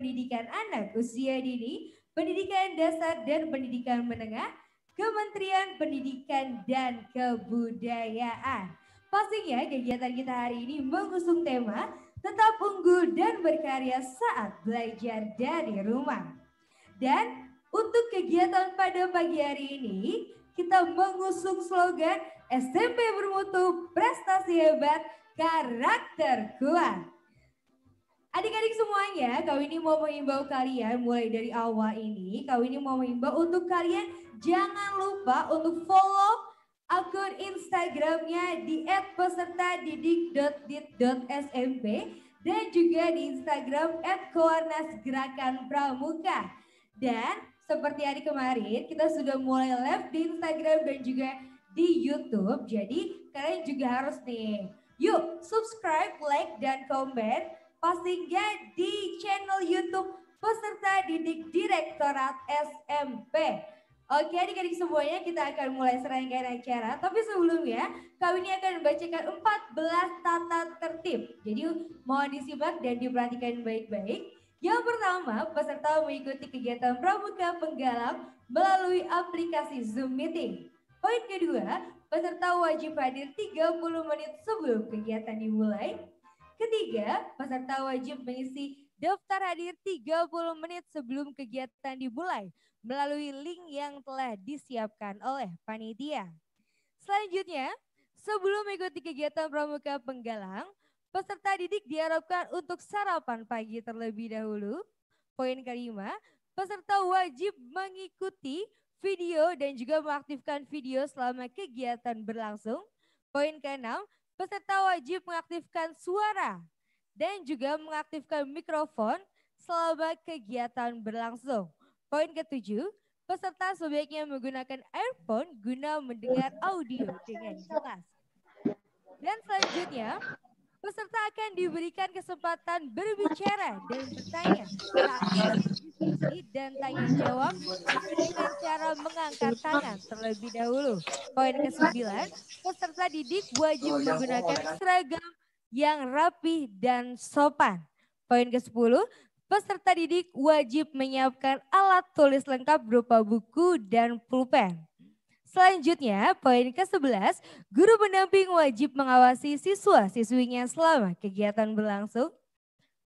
Pendidikan Anak Usia Dini, Pendidikan Dasar dan Pendidikan Menengah, Kementerian Pendidikan dan Kebudayaan. Pastinya kegiatan kita hari ini mengusung tema tetap unggul dan berkarya saat belajar dari rumah. Dan untuk kegiatan pada pagi hari ini, kita mengusung slogan SMP Bermutu Prestasi Hebat Karakter Kuat. Adik-adik semuanya, kau ini mau mengimbau kalian mulai dari awal ini, kau ini mau mengimbau untuk kalian jangan lupa untuk follow akun Instagramnya di @pesertadidik.dit.smp dan juga di Instagram @kewarnasgerakanpramuka. Dan seperti hari kemarin, kita sudah mulai live di Instagram dan juga di YouTube. Jadi kalian juga harus nih, yuk subscribe, like, dan comment postingnya di channel YouTube peserta didik Direktorat SMP. Oke adik-adik semuanya kita akan mulai serangkaian acara. Tapi sebelumnya kami ini akan membacakan 14 tata tertib. Jadi mohon disimak dan diperhatikan baik-baik. Yang pertama, peserta mengikuti kegiatan pramuka penggalang melalui aplikasi Zoom Meeting. Poin kedua, peserta wajib hadir 30 menit sebelum kegiatan dimulai Ketiga, peserta wajib mengisi daftar hadir 30 menit sebelum kegiatan dimulai melalui link yang telah disiapkan oleh panitia. Selanjutnya, sebelum mengikuti kegiatan pramuka penggalang, peserta didik diharapkan untuk sarapan pagi terlebih dahulu. Poin kelima, peserta wajib mengikuti video dan juga mengaktifkan video selama kegiatan berlangsung. Poin keenam, Peserta wajib mengaktifkan suara dan juga mengaktifkan mikrofon selama kegiatan berlangsung. Poin ketujuh, peserta sebaiknya menggunakan earphone guna mendengar audio dengan jelas. Dan selanjutnya, Peserta akan diberikan kesempatan berbicara dan bertanya saat diskusi dan tanya jawab dengan cara mengangkat tangan terlebih dahulu. Poin ke-9, peserta didik wajib menggunakan seragam yang rapi dan sopan. Poin ke-10, peserta didik wajib menyiapkan alat tulis lengkap berupa buku dan pulpen. Selanjutnya, poin ke-11, guru pendamping wajib mengawasi siswa-siswinya selama kegiatan berlangsung.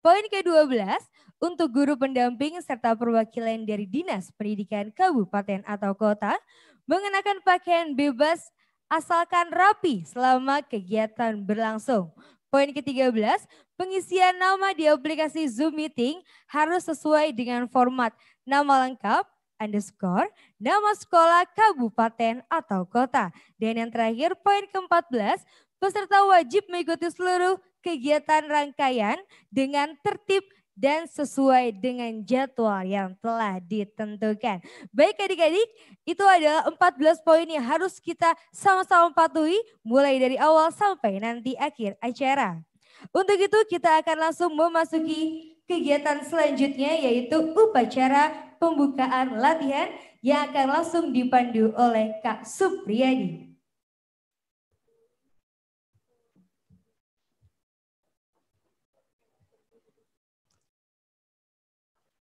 Poin ke-12, untuk guru pendamping serta perwakilan dari Dinas Pendidikan Kabupaten atau Kota, mengenakan pakaian bebas asalkan rapi selama kegiatan berlangsung. Poin ke-13, pengisian nama di aplikasi Zoom Meeting harus sesuai dengan format nama lengkap, underscore nama sekolah kabupaten atau kota. Dan yang terakhir poin ke-14, peserta wajib mengikuti seluruh kegiatan rangkaian dengan tertib dan sesuai dengan jadwal yang telah ditentukan. Baik adik-adik, itu adalah 14 poin yang harus kita sama-sama patuhi mulai dari awal sampai nanti akhir acara. Untuk itu kita akan langsung memasuki kegiatan selanjutnya yaitu upacara pembukaan latihan yang akan langsung dipandu oleh Kak Supriyadi.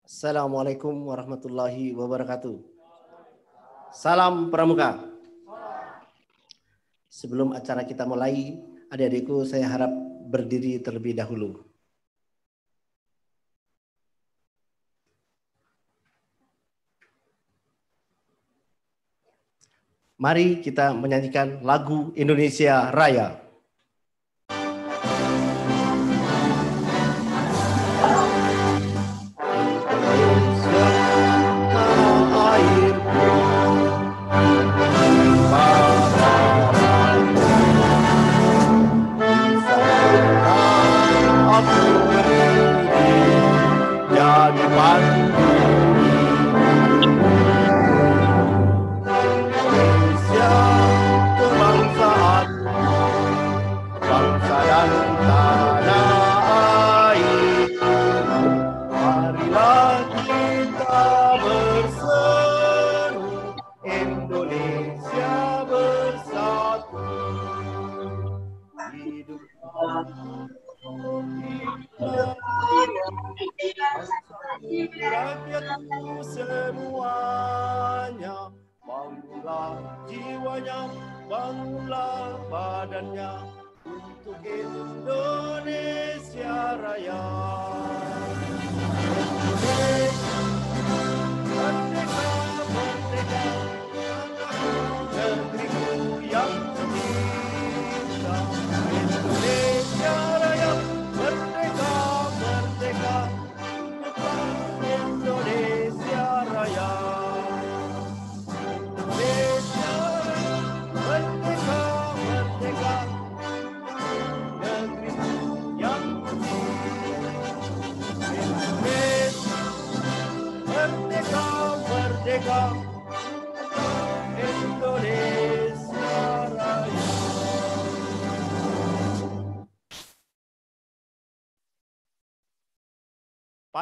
Assalamualaikum warahmatullahi wabarakatuh. Salam pramuka. Sebelum acara kita mulai, adik-adikku saya harap berdiri terlebih dahulu. Mari kita menyanyikan lagu Indonesia Raya.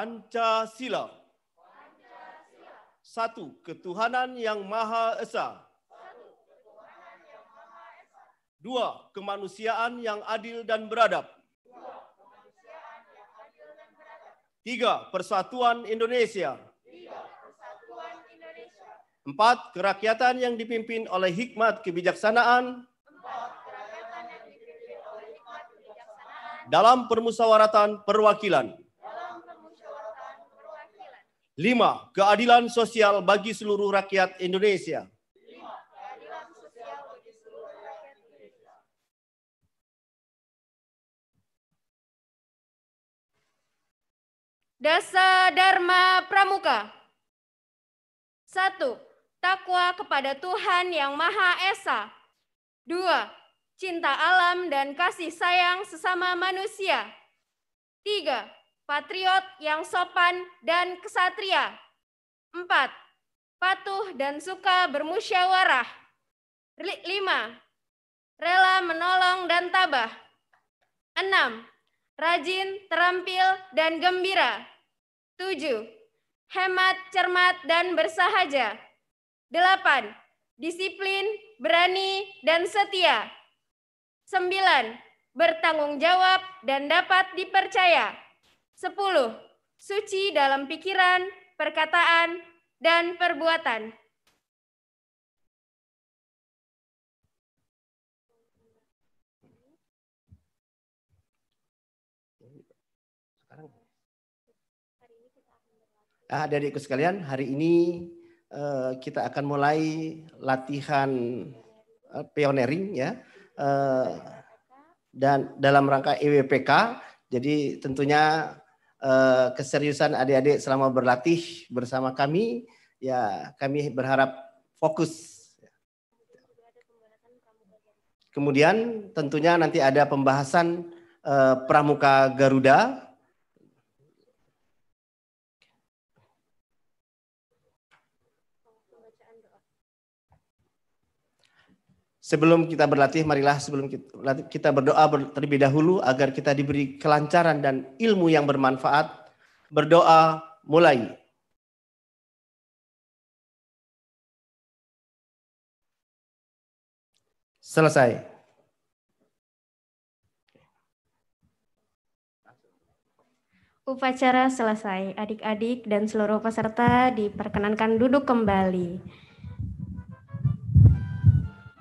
Pancasila. Pancasila. Satu, Ketuhanan yang Maha Esa. Dua, kemanusiaan yang adil dan beradab. Tiga, persatuan Indonesia. Empat, kerakyatan yang dipimpin oleh hikmat kebijaksanaan. Dalam permusawaratan perwakilan. Lima, keadilan sosial bagi seluruh rakyat Indonesia. Dasa Dharma Pramuka. Satu, takwa kepada Tuhan yang Maha Esa. Dua, cinta alam dan kasih sayang sesama manusia. Tiga, patriot yang sopan dan kesatria. Empat, patuh dan suka bermusyawarah. Lima, rela menolong dan tabah. Enam, rajin, terampil, dan gembira. Tujuh, hemat, cermat, dan bersahaja. Delapan, disiplin, berani, dan setia. Sembilan, bertanggung jawab dan dapat dipercaya. Sepuluh, suci dalam pikiran, perkataan, dan perbuatan. Ah, dari ikut sekalian, hari ini uh, kita akan mulai latihan uh, pioneering ya. Uh, dan dalam rangka EWPK, jadi tentunya Eh, keseriusan adik-adik selama berlatih bersama kami. Ya, kami berharap fokus. Kemudian tentunya nanti ada pembahasan uh, Pramuka Garuda sebelum kita berlatih, marilah sebelum kita, berdoa terlebih dahulu agar kita diberi kelancaran dan ilmu yang bermanfaat. Berdoa mulai. Selesai. Upacara selesai. Adik-adik dan seluruh peserta diperkenankan duduk kembali.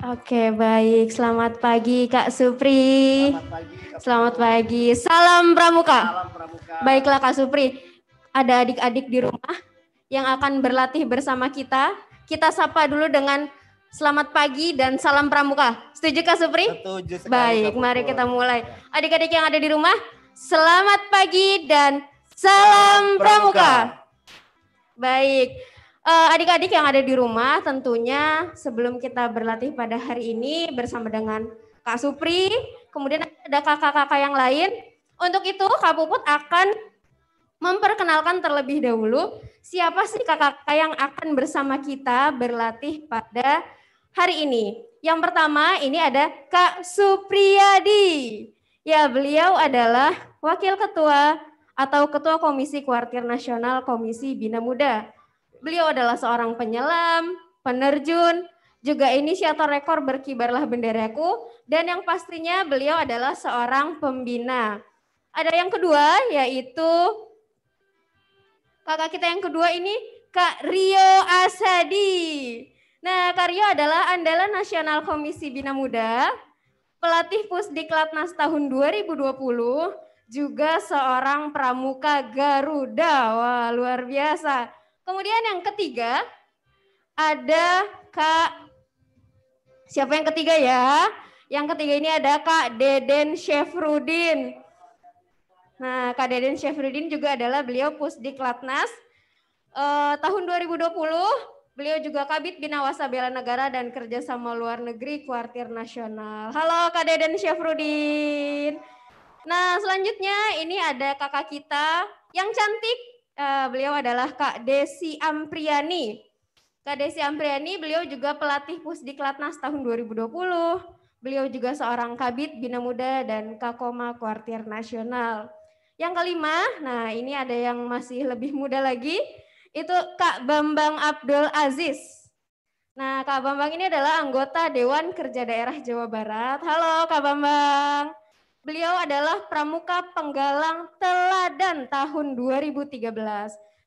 Oke, baik. Selamat pagi Kak Supri. Selamat pagi. Kak Selamat pagi. Salam pramuka. Salam pramuka. Baiklah Kak Supri, ada adik-adik di rumah yang akan berlatih bersama kita. Kita sapa dulu dengan Selamat pagi dan salam pramuka. Setuju Kak Supri? Setuju sekali. Baik, mari kita mulai. Adik-adik yang ada di rumah, selamat pagi dan salam, salam pramuka. pramuka. Baik. Eh, adik-adik yang ada di rumah tentunya sebelum kita berlatih pada hari ini bersama dengan Kak Supri, kemudian ada kakak-kakak yang lain. Untuk itu Kak Puput akan memperkenalkan terlebih dahulu siapa sih kakak-kakak yang akan bersama kita berlatih pada hari ini. Yang pertama ini ada Kak Supriyadi. Ya, beliau adalah Wakil Ketua atau Ketua Komisi Kuartir Nasional Komisi Bina Muda Beliau adalah seorang penyelam, penerjun, juga inisiator rekor berkibarlah benderaku, dan yang pastinya beliau adalah seorang pembina. Ada yang kedua, yaitu kakak kita yang kedua ini, Kak Rio Asadi. Nah, Kak Rio adalah andalan Nasional Komisi Bina Muda, pelatih Pusdiklatnas tahun 2020, juga seorang pramuka Garuda. Wah, luar biasa. Kemudian yang ketiga ada Kak Siapa yang ketiga ya? Yang ketiga ini ada Kak Deden Syafrudin. Nah, Kak Deden Syafrudin juga adalah beliau Pusdik Latnas. Eh, tahun 2020 beliau juga Kabit Binawasa Bela Negara dan Kerjasama Luar Negeri Kuartir Nasional. Halo Kak Deden Syafrudin. Nah, selanjutnya ini ada kakak kita yang cantik Eh, beliau adalah Kak Desi Ampriani. Kak Desi Ampriani, beliau juga pelatih Pusdiklatnas tahun 2020. Beliau juga seorang Kabit Bina Muda dan Kakoma Kuartir Nasional. Yang kelima, nah ini ada yang masih lebih muda lagi, itu Kak Bambang Abdul Aziz. Nah, Kak Bambang ini adalah anggota Dewan Kerja Daerah Jawa Barat. Halo Kak Bambang. Beliau adalah Pramuka Penggalang Teladan tahun 2013.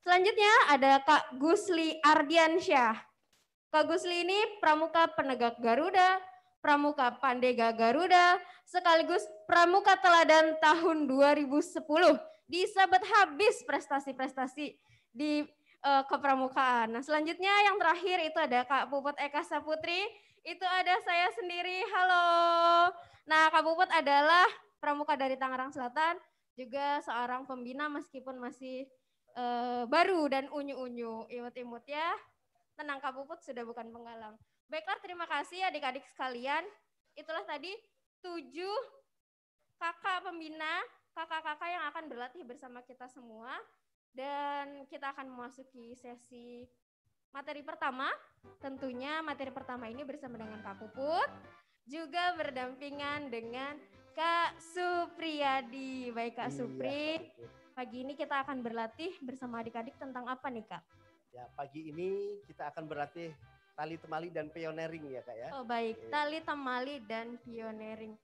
Selanjutnya ada Kak Gusli Ardiansyah. Kak Gusli ini Pramuka Penegak Garuda, Pramuka Pandega Garuda, sekaligus Pramuka Teladan tahun 2010. Disabet habis prestasi-prestasi di uh, kepramukaan. Nah selanjutnya yang terakhir itu ada Kak Puput Eka Saputri, itu ada saya sendiri, halo. Nah Kak Puput adalah pramuka dari Tangerang Selatan, juga seorang pembina meskipun masih uh, baru dan unyu-unyu. Imut-imut ya, tenang Kak Puput sudah bukan penggalang. Baiklah, terima kasih adik-adik sekalian. Itulah tadi tujuh kakak pembina, kakak-kakak yang akan berlatih bersama kita semua. Dan kita akan memasuki sesi materi pertama. Tentunya materi pertama ini bersama dengan Kak Puput, juga berdampingan dengan Kak Supriyadi. Baik Kak iya, Supri, pagi ini kita akan berlatih bersama adik-adik tentang apa nih Kak? Ya, pagi ini kita akan berlatih tali temali dan pioneering ya Kak ya. Oh baik, tali temali dan pioneering.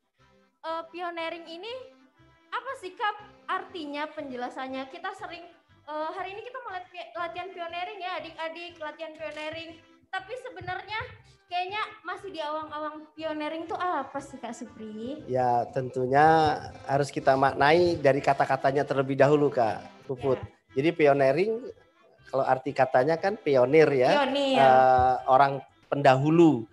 Uh, pioneering ini apa sih Kak artinya penjelasannya? Kita sering uh, hari ini kita mau latihan pioneering ya adik-adik, latihan pioneering tapi sebenarnya kayaknya masih di awang-awang pioneering tuh apa sih Kak Supri? Ya tentunya harus kita maknai dari kata-katanya terlebih dahulu Kak Puput. Ya. Jadi pioneering kalau arti katanya kan pionir ya, pionir. Uh, orang pendahulu,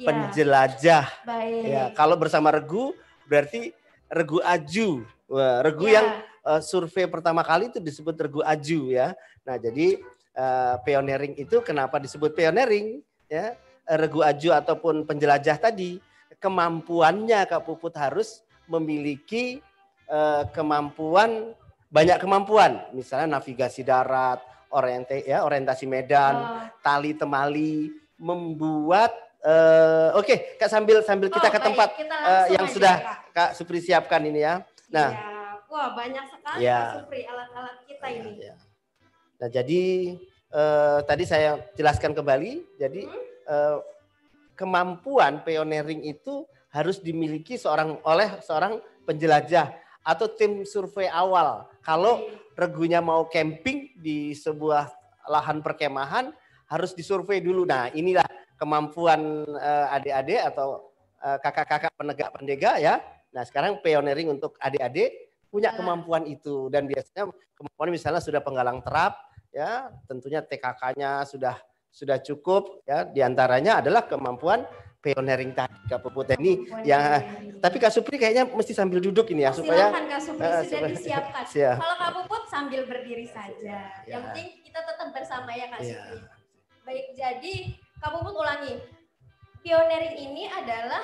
ya. penjelajah. Baik. Ya, kalau bersama regu berarti regu aju, Wah, regu ya. yang uh, survei pertama kali itu disebut regu aju ya. Nah jadi Pionering eh, pioneering itu kenapa disebut pioneering ya regu aju ataupun penjelajah tadi kemampuannya Kak Puput harus memiliki uh, kemampuan banyak kemampuan misalnya navigasi darat orientasi ya orientasi medan oh. tali temali membuat uh, oke okay, Kak sambil sambil kita oh, ke baik. tempat kita uh, yang aja, sudah Kak. Kak Supri siapkan ini ya nah ya. wah banyak sekali ya. Kak iya. Supri alat-alat kita ya, ini ya Nah, jadi eh, tadi saya jelaskan kembali, jadi hmm? eh, kemampuan pioneering itu harus dimiliki seorang oleh seorang penjelajah atau tim survei awal. Kalau regunya mau camping di sebuah lahan perkemahan harus disurvei dulu. Nah, inilah kemampuan eh, adik-adik atau eh, kakak-kakak penegak pendega ya. Nah, sekarang pioneering untuk adik-adik punya nah. kemampuan itu dan biasanya kemampuan misalnya sudah penggalang terap ya tentunya TKK-nya sudah sudah cukup ya diantaranya adalah kemampuan pioneering tadi Kak Puput nah, ini ya tapi Kak Supri kayaknya mesti sambil duduk ini ya supaya silakan Kak Supri uh, sudah supaya, disiapkan siap. kalau Kak Puput sambil berdiri saja ya. yang penting kita tetap bersama ya Kak ya. Supri baik jadi Kak Puput ulangi pioneering ini adalah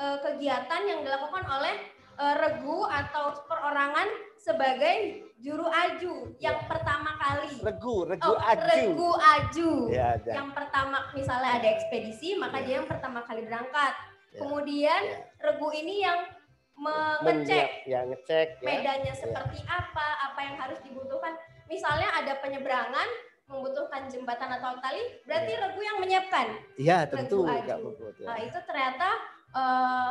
uh, kegiatan yang dilakukan oleh uh, regu atau perorangan sebagai juru aju yang ya. pertama kali. Regu, oh, regu oh, aju. Regu aju. Ya, ya, Yang pertama misalnya ada ekspedisi, maka ya. dia yang pertama kali berangkat. Ya, Kemudian ya. regu ini yang mengecek ya, ngecek ya. medannya seperti ya. apa, apa yang harus dibutuhkan. Misalnya ada penyeberangan membutuhkan jembatan atau tali, berarti ya. regu yang menyiapkan. Iya, tentu. Regu aju. Bukut, ya. Nah, itu ternyata uh,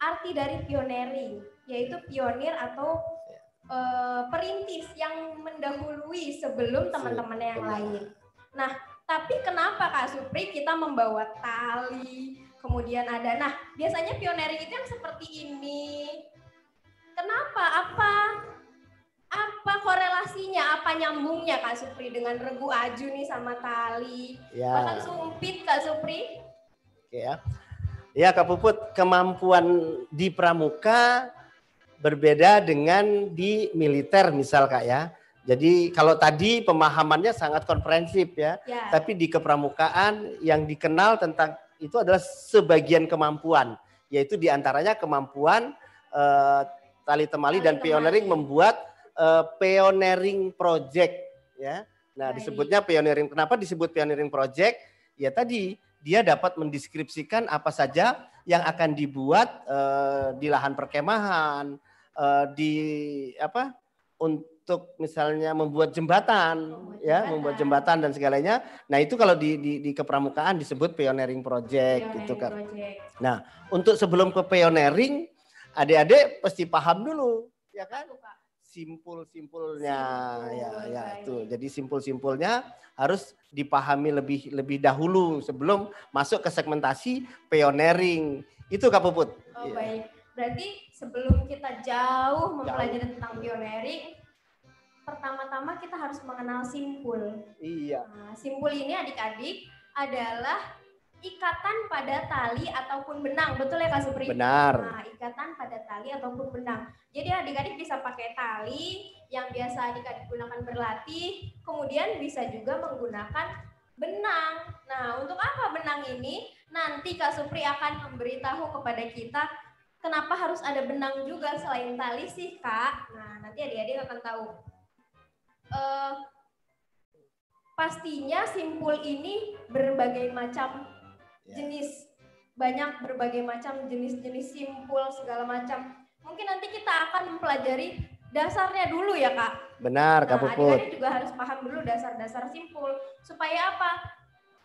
arti dari pioneering, yaitu pionir atau Eh, perintis yang mendahului sebelum teman-teman yang lain. Nah, tapi kenapa Kak Supri kita membawa tali, kemudian ada nah biasanya pioneering itu yang seperti ini. Kenapa? Apa apa korelasinya? Apa nyambungnya Kak Supri dengan regu aju nih sama tali? Ya. Bahkan sumpit Kak Supri? Oke ya. Ya Kak Puput, kemampuan di pramuka berbeda dengan di militer misal kak ya. Jadi kalau tadi pemahamannya sangat komprehensif ya, ya. tapi di kepramukaan yang dikenal tentang itu adalah sebagian kemampuan, yaitu diantaranya kemampuan uh, tali temali dan temali. pioneering membuat uh, pioneering project ya. Nah disebutnya pioneering. Kenapa disebut pioneering project? Ya tadi dia dapat mendeskripsikan apa saja yang akan dibuat uh, di lahan perkemahan, uh, di apa untuk misalnya membuat jembatan, membuat ya, membuat jembatan dan segalanya. Nah itu kalau di di, di kepramukaan disebut pioneering project, pioneering gitu kan. Project. Nah untuk sebelum ke pioneering, adik-adik pasti paham dulu, ya kan? simpul-simpulnya ya, simpul, ya ya itu. Jadi simpul-simpulnya harus dipahami lebih lebih dahulu sebelum masuk ke segmentasi pioneering. Itu Kak Puput. Oh, ya. baik. Berarti sebelum kita jauh mempelajari jauh. tentang pioneering pertama-tama kita harus mengenal simpul. Iya. Nah, simpul ini adik-adik adalah ikatan pada tali ataupun benang. Betul ya Kak Supri? Benar. Nah, ikatan pada tali ataupun benang. Jadi adik-adik bisa pakai tali yang biasa adik-adik gunakan berlatih, kemudian bisa juga menggunakan benang. Nah, untuk apa benang ini? Nanti Kak Supri akan memberitahu kepada kita kenapa harus ada benang juga selain tali sih, Kak. Nah, nanti adik-adik akan tahu. Uh, pastinya simpul ini berbagai macam Ya. jenis banyak berbagai macam jenis-jenis simpul segala macam. Mungkin nanti kita akan mempelajari dasarnya dulu ya kak. Benar kak nah, Adik-adik juga harus paham dulu dasar-dasar simpul supaya apa?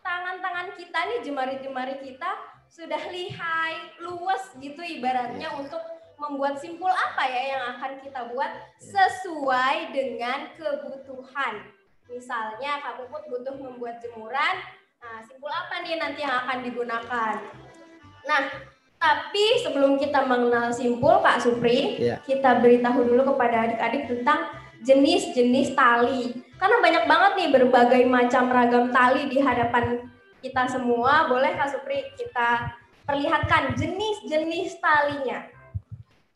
Tangan-tangan kita nih jemari-jemari kita sudah lihai, luwes gitu ibaratnya yeah. untuk membuat simpul apa ya yang akan kita buat ya. sesuai dengan kebutuhan. Misalnya Kak Puput butuh membuat jemuran, Nah, simpul apa nih nanti yang akan digunakan? Nah, tapi sebelum kita mengenal simpul, Pak Supri, yeah. kita beritahu dulu kepada adik-adik tentang jenis-jenis tali. Karena banyak banget nih berbagai macam ragam tali di hadapan kita semua. Boleh Kak Supri kita perlihatkan jenis-jenis talinya?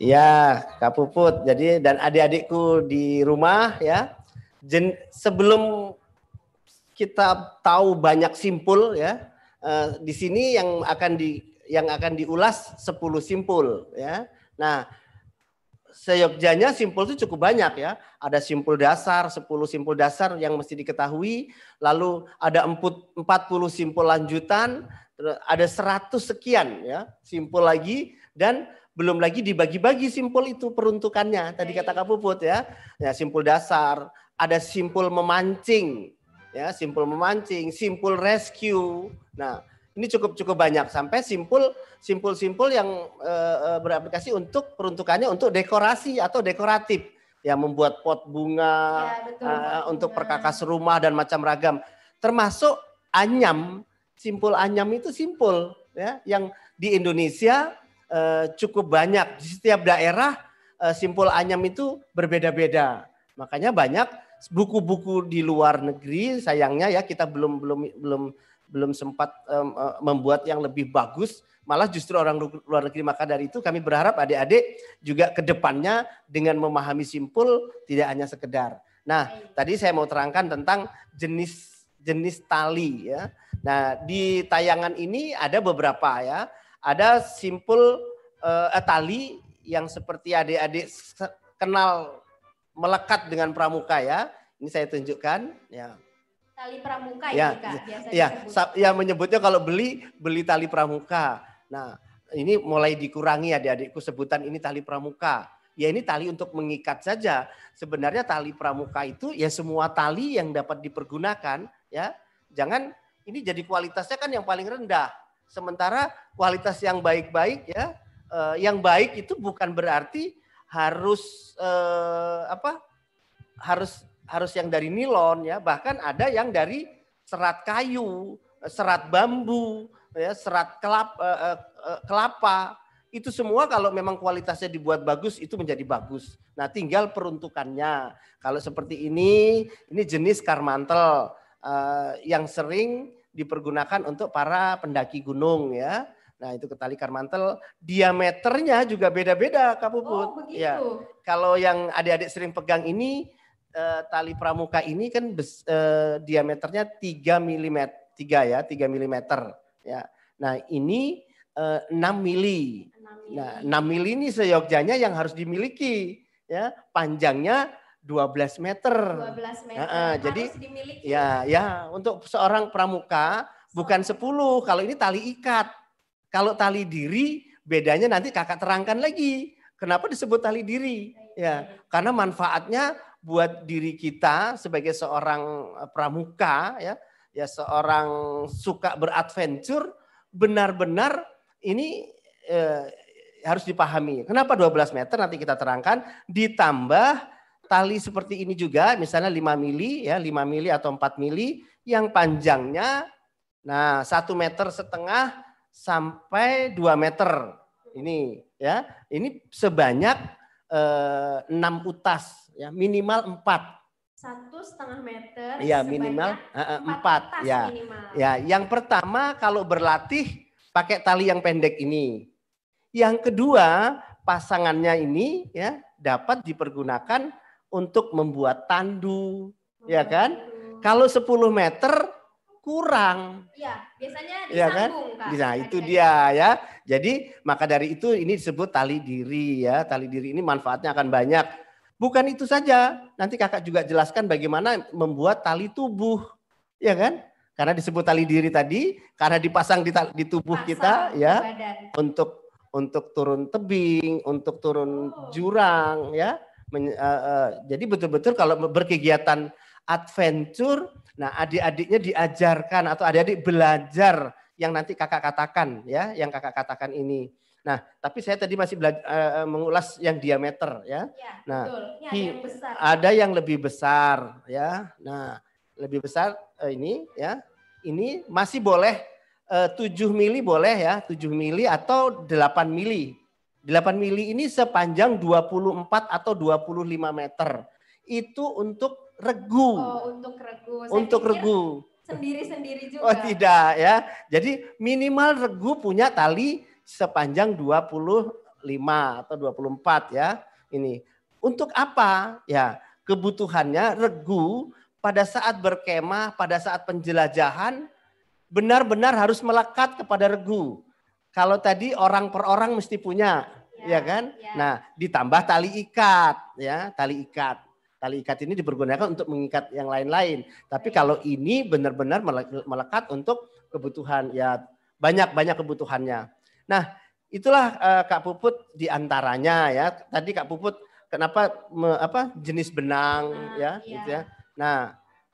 ya Kak Puput. Jadi dan adik-adikku di rumah ya. Jen, sebelum kita tahu banyak simpul ya. Eh, di sini yang akan di yang akan diulas 10 simpul ya. Nah, seyogjanya simpul itu cukup banyak ya. Ada simpul dasar, 10 simpul dasar yang mesti diketahui, lalu ada 40 simpul lanjutan, ada 100 sekian ya, simpul lagi dan belum lagi dibagi-bagi simpul itu peruntukannya. Tadi kata Kak Puput ya. Ya, simpul dasar, ada simpul memancing, ya simpul memancing, simpul rescue. Nah, ini cukup cukup banyak sampai simpul simpul simpul yang e, e, beraplikasi untuk peruntukannya untuk dekorasi atau dekoratif ya membuat pot bunga ya, betul, uh, untuk perkakas rumah dan macam ragam termasuk anyam simpul anyam itu simpul ya yang di Indonesia e, cukup banyak di setiap daerah e, simpul anyam itu berbeda-beda makanya banyak buku-buku di luar negeri sayangnya ya kita belum belum belum belum sempat um, membuat yang lebih bagus malah justru orang luar negeri maka dari itu kami berharap adik-adik juga ke depannya dengan memahami simpul tidak hanya sekedar. Nah, tadi saya mau terangkan tentang jenis jenis tali ya. Nah, di tayangan ini ada beberapa ya. Ada simpul uh, tali yang seperti adik-adik kenal melekat dengan pramuka ya. Ini saya tunjukkan ya. Tali pramuka ya, ini, Kak, biasa ya, ya. ya menyebutnya kalau beli beli tali pramuka. Nah, ini mulai dikurangi ya adik-adikku sebutan ini tali pramuka. Ya ini tali untuk mengikat saja. Sebenarnya tali pramuka itu ya semua tali yang dapat dipergunakan ya. Jangan ini jadi kualitasnya kan yang paling rendah. Sementara kualitas yang baik-baik ya, eh, yang baik itu bukan berarti harus eh, apa? Harus harus yang dari nilon ya, bahkan ada yang dari serat kayu, serat bambu, ya, serat kelap, eh, eh, eh, kelapa. Itu semua kalau memang kualitasnya dibuat bagus itu menjadi bagus. Nah, tinggal peruntukannya. Kalau seperti ini, ini jenis karmantel eh, yang sering dipergunakan untuk para pendaki gunung ya Nah, itu ketalikan mantel diameternya juga beda-beda Kak Puput. Oh, iya. begitu. Ya. Kalau yang adik-adik sering pegang ini uh, tali pramuka ini kan bes, uh, diameternya 3 mm, 3 ya, 3 mm ya. Nah, ini uh, eh, 6 mili. 6 mili. Nah, 6 mili ini seyogjanya yang harus dimiliki ya. Panjangnya 12 meter. 12 meter. Nah, harus jadi dimiliki. ya, ya, untuk seorang pramuka bukan 10 kalau ini tali ikat kalau tali diri bedanya nanti kakak terangkan lagi. Kenapa disebut tali diri? Ya, karena manfaatnya buat diri kita sebagai seorang eh, pramuka ya, ya seorang suka beradventure benar-benar ini eh, harus dipahami. Kenapa 12 meter nanti kita terangkan ditambah tali seperti ini juga misalnya 5 mili ya 5 mili atau 4 mili yang panjangnya nah satu meter setengah sampai 2 meter. Ini ya, ini sebanyak eh, 6 utas ya, minimal 4 satu setengah meter. Iya minimal 4, eh, eh, empat. Ya, minimal. ya. Yang pertama kalau berlatih pakai tali yang pendek ini. Yang kedua pasangannya ini ya dapat dipergunakan untuk membuat tandu, ya membuat ya kan? Tandu. Kalau 10 meter kurang. Iya, biasanya iya kan? disambung. Ya kan? kan? Nah, itu dia ya. Jadi maka dari itu ini disebut tali diri ya. Tali diri ini manfaatnya akan banyak. Bukan itu saja. Nanti kakak juga jelaskan bagaimana membuat tali tubuh. Ya kan? Karena disebut tali diri tadi, karena dipasang di, di tubuh Pasang kita ya badan. untuk untuk turun tebing, untuk turun oh. jurang ya. Men, uh, uh, jadi betul-betul kalau berkegiatan adventure Nah, adik-adiknya diajarkan atau adik-adik belajar yang nanti kakak katakan ya, yang kakak katakan ini. Nah, tapi saya tadi masih belajar, uh, eh, eh, mengulas yang diameter ya. ya nah, Ya, ada, yang besar. ada yang lebih besar ya. Nah, lebih besar uh, ini ya. Ini masih boleh uh, 7 mili boleh ya, 7 mili atau 8 mili. 8 mili ini sepanjang 24 atau 25 meter. Itu untuk regu. Oh, untuk regu. Saya untuk regu. Sendiri-sendiri juga. Oh, tidak ya. Jadi minimal regu punya tali sepanjang 25 atau 24 ya. Ini. Untuk apa? Ya, kebutuhannya regu pada saat berkemah, pada saat penjelajahan benar-benar harus melekat kepada regu. Kalau tadi orang per orang mesti punya, ya, ya kan? Ya. Nah, ditambah tali ikat, ya, tali ikat. Tali ikat ini dipergunakan untuk mengikat yang lain-lain. Tapi iya. kalau ini benar-benar melekat untuk kebutuhan ya banyak-banyak kebutuhannya. Nah, itulah uh, Kak Puput di antaranya ya. Tadi Kak Puput kenapa me, apa jenis benang nah, ya iya. gitu ya. Nah,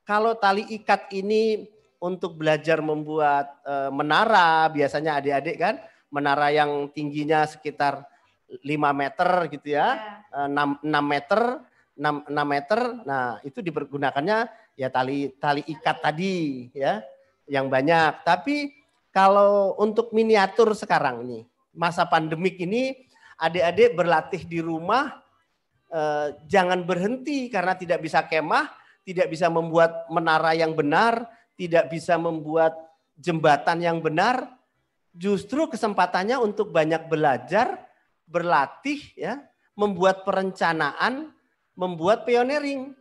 kalau tali ikat ini untuk belajar membuat uh, menara biasanya adik-adik kan menara yang tingginya sekitar 5 meter gitu ya, ya. 6, 6 meter 6, 6 meter. Nah, itu dipergunakannya ya tali tali ikat tadi ya yang banyak. Tapi kalau untuk miniatur sekarang ini masa pandemik ini adik-adik berlatih di rumah eh, jangan berhenti karena tidak bisa kemah, tidak bisa membuat menara yang benar, tidak bisa membuat jembatan yang benar. Justru kesempatannya untuk banyak belajar, berlatih ya, membuat perencanaan membuat pioneering.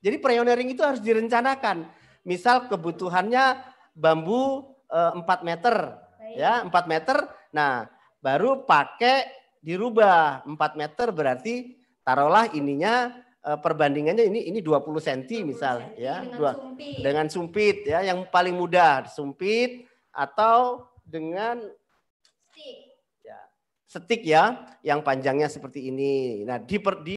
Jadi pioneering itu harus direncanakan. Misal kebutuhannya bambu 4 eh, meter, Baik. ya 4 meter. Nah, baru pakai dirubah 4 meter berarti taruhlah ininya eh, perbandingannya ini ini 20 cm misal ya dengan dua sumpit. dengan sumpit ya yang paling mudah sumpit atau dengan stick ya stick ya yang panjangnya seperti ini nah di, di